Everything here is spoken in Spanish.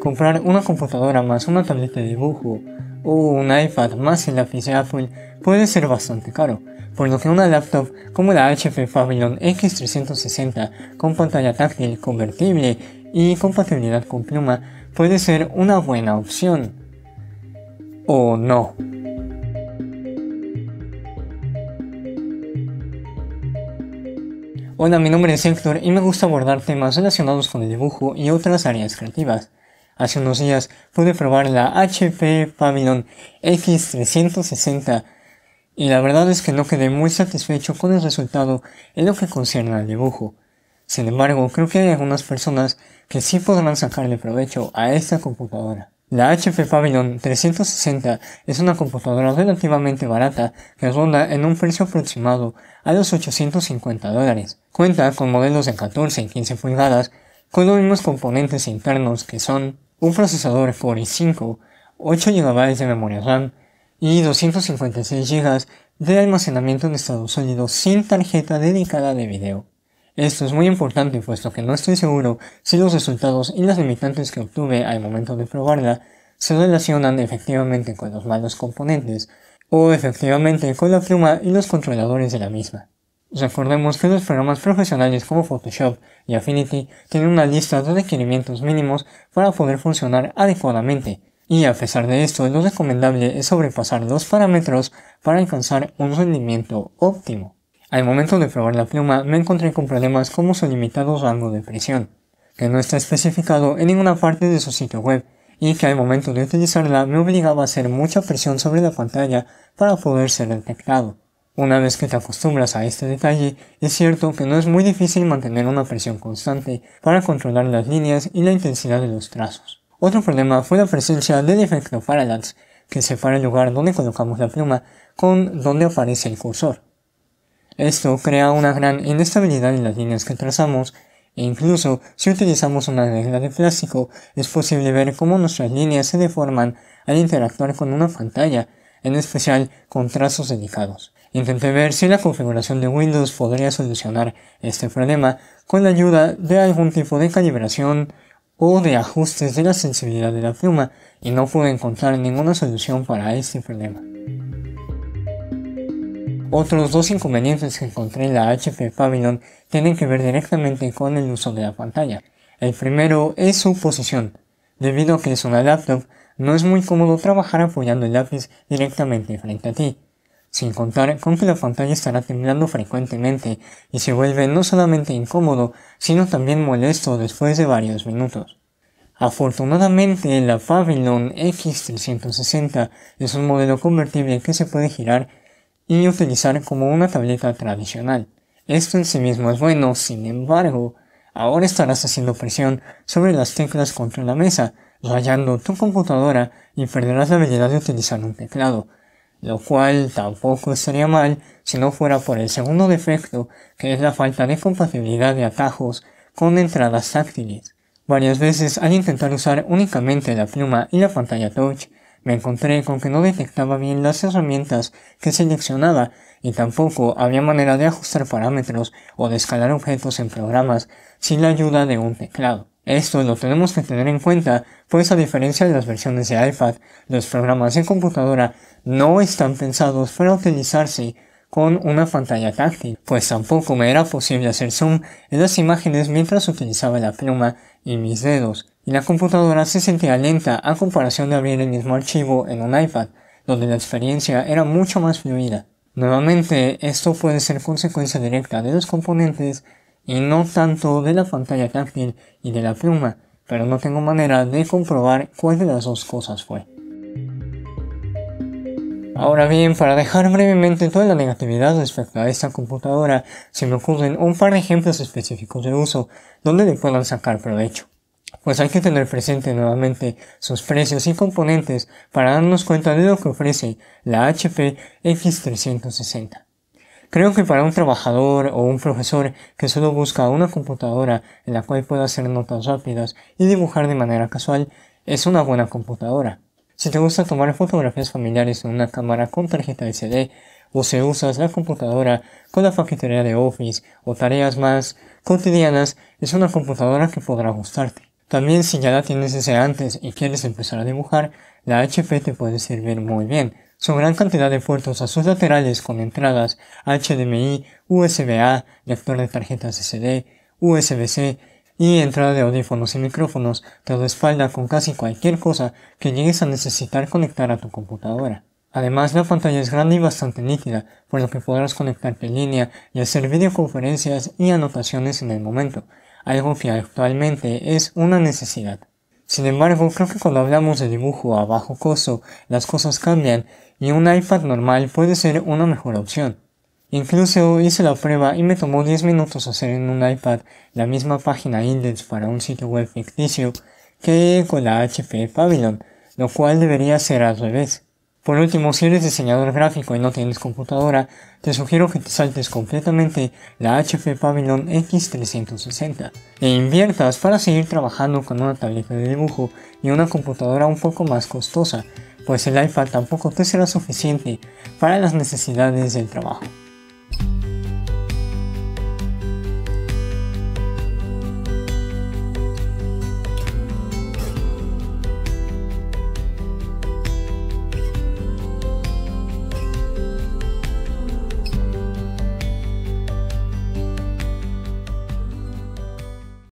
comprar una computadora más, una tableta de dibujo o un iPad más el lápiz de Apple puede ser bastante caro, por lo que una laptop como la HP Pavilion X360 con pantalla táctil convertible y compatibilidad con pluma puede ser una buena opción. ¿O no? Hola, mi nombre es Héctor y me gusta abordar temas relacionados con el dibujo y otras áreas creativas. Hace unos días pude probar la HP Pavilion X360 y la verdad es que no quedé muy satisfecho con el resultado en lo que concierne al dibujo. Sin embargo, creo que hay algunas personas que sí podrán sacarle provecho a esta computadora. La HP Pavilion 360 es una computadora relativamente barata que ronda en un precio aproximado a los 850 dólares. Cuenta con modelos de 14 y 15 pulgadas con los mismos componentes internos que son un procesador 45, 5 8 GB de memoria RAM y 256 GB de almacenamiento en estado sólido sin tarjeta dedicada de video. Esto es muy importante puesto que no estoy seguro si los resultados y las limitantes que obtuve al momento de probarla se relacionan efectivamente con los malos componentes o efectivamente con la pluma y los controladores de la misma. Recordemos que los programas profesionales como Photoshop y Affinity tienen una lista de requerimientos mínimos para poder funcionar adecuadamente, y a pesar de esto lo recomendable es sobrepasar los parámetros para alcanzar un rendimiento óptimo. Al momento de probar la pluma me encontré con problemas como su limitado rango de presión, que no está especificado en ninguna parte de su sitio web, y que al momento de utilizarla me obligaba a hacer mucha presión sobre la pantalla para poder ser detectado. Una vez que te acostumbras a este detalle, es cierto que no es muy difícil mantener una presión constante para controlar las líneas y la intensidad de los trazos. Otro problema fue la presencia del efecto parallax, que separa el lugar donde colocamos la pluma con donde aparece el cursor. Esto crea una gran inestabilidad en las líneas que trazamos e incluso si utilizamos una regla de plástico es posible ver cómo nuestras líneas se deforman al interactuar con una pantalla, en especial con trazos delicados. Intenté ver si la configuración de Windows podría solucionar este problema con la ayuda de algún tipo de calibración o de ajustes de la sensibilidad de la pluma y no pude encontrar ninguna solución para este problema. Otros dos inconvenientes que encontré en la HP Pavilion tienen que ver directamente con el uso de la pantalla. El primero es su posición. Debido a que es una laptop, no es muy cómodo trabajar apoyando el lápiz directamente frente a ti sin contar con que la pantalla estará temblando frecuentemente y se vuelve no solamente incómodo, sino también molesto después de varios minutos. Afortunadamente, la Pavilion X360 es un modelo convertible que se puede girar y utilizar como una tableta tradicional. Esto en sí mismo es bueno, sin embargo, ahora estarás haciendo presión sobre las teclas contra la mesa, rayando tu computadora y perderás la habilidad de utilizar un teclado, lo cual tampoco estaría mal si no fuera por el segundo defecto, que es la falta de compatibilidad de atajos con entradas táctiles. Varias veces al intentar usar únicamente la pluma y la pantalla touch, me encontré con que no detectaba bien las herramientas que seleccionaba y tampoco había manera de ajustar parámetros o de escalar objetos en programas sin la ayuda de un teclado. Esto lo tenemos que tener en cuenta, pues a diferencia de las versiones de iPad, los programas en computadora no están pensados para utilizarse con una pantalla táctil, pues tampoco me era posible hacer zoom en las imágenes mientras utilizaba la pluma y mis dedos, y la computadora se sentía lenta a comparación de abrir el mismo archivo en un iPad, donde la experiencia era mucho más fluida. Nuevamente, esto puede ser consecuencia directa de los componentes y no tanto de la pantalla táctil y de la pluma, pero no tengo manera de comprobar cuál de las dos cosas fue. Ahora bien, para dejar brevemente toda la negatividad respecto a esta computadora, se me ocurren un par de ejemplos específicos de uso, donde le puedan sacar provecho. Pues hay que tener presente nuevamente sus precios y componentes para darnos cuenta de lo que ofrece la HP X360. Creo que para un trabajador o un profesor que solo busca una computadora en la cual pueda hacer notas rápidas y dibujar de manera casual, es una buena computadora. Si te gusta tomar fotografías familiares en una cámara con tarjeta SD, o si usas la computadora con la funcionalidad de Office o tareas más cotidianas, es una computadora que podrá gustarte. También si ya la tienes ese antes y quieres empezar a dibujar, la HP te puede servir muy bien. Su gran cantidad de puertos a sus laterales con entradas HDMI, USB-A, lector de tarjetas SD, USB-C, y entrada de audífonos y micrófonos todo espalda con casi cualquier cosa que llegues a necesitar conectar a tu computadora. Además, la pantalla es grande y bastante nítida, por lo que podrás conectarte en línea y hacer videoconferencias y anotaciones en el momento, algo que actualmente es una necesidad. Sin embargo, creo que cuando hablamos de dibujo a bajo costo, las cosas cambian y un iPad normal puede ser una mejor opción, Incluso hice la prueba y me tomó 10 minutos hacer en un iPad la misma página index para un sitio web ficticio que con la HP Pavilion, lo cual debería ser al revés. Por último, si eres diseñador gráfico y no tienes computadora, te sugiero que te saltes completamente la HP Pavilion X360 e inviertas para seguir trabajando con una tableta de dibujo y una computadora un poco más costosa, pues el iPad tampoco te será suficiente para las necesidades del trabajo.